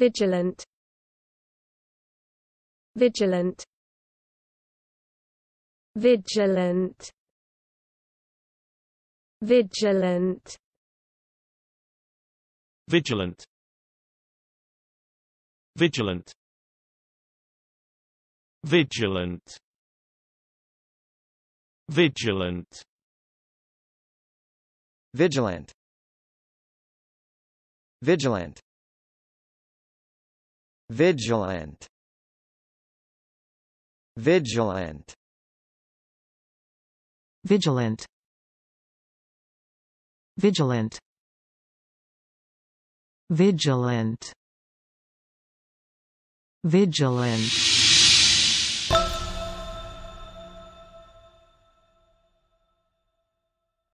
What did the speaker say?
vigilant vigilant vigilant vigilant vigilant vigilant vigilant vigilant vigilant vigilant Vigilant Vigilant Vigilant Vigilant Vigilant Vigilant